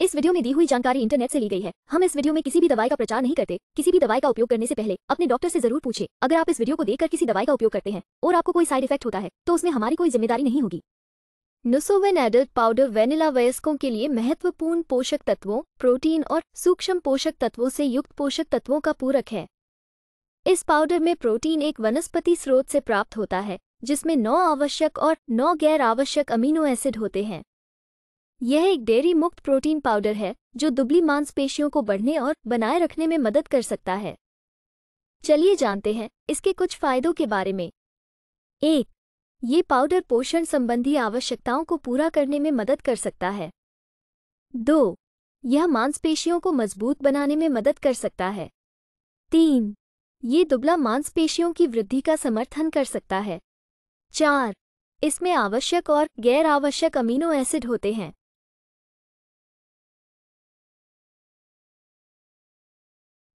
इस वीडियो में दी हुई जानकारी इंटरनेट से ली गई है हम इस वीडियो में किसी भी दवाई का प्रचार नहीं करते किसी भी दवाई का उपयोग करने से पहले अपने डॉक्टर से जरूर पूछे अगर आप इस वीडियो को देखकर किसी दवाई का उपयोग करते हैं और आपको कोई साइड इफेक्ट होता है तो उसमें हमारी कोई जिम्मेदारी नहीं होगी नुसोवेन एडल्ट पाउडर वेनिला वयस्कों के लिए महत्वपूर्ण पोषक तत्वों प्रोटीन और सूक्ष्म पोषक तत्वों से युक्त पोषक तत्वों का पूरक है इस पाउडर में प्रोटीन एक वनस्पति स्रोत से प्राप्त होता है जिसमें नौ आवश्यक और नौ गैर आवश्यक अमीनो एसिड होते हैं यह एक डेयरी मुक्त प्रोटीन पाउडर है जो दुबली मांसपेशियों को बढ़ने और बनाए रखने में मदद कर सकता है चलिए जानते हैं इसके कुछ फायदों के बारे में एक ये पाउडर पोषण संबंधी आवश्यकताओं को पूरा करने में मदद कर सकता है दो यह मांसपेशियों को मजबूत बनाने में मदद कर सकता है तीन ये दुबला मांसपेशियों की वृद्धि का समर्थन कर सकता है चार इसमें आवश्यक और गैर आवश्यक अमीनो एसिड होते हैं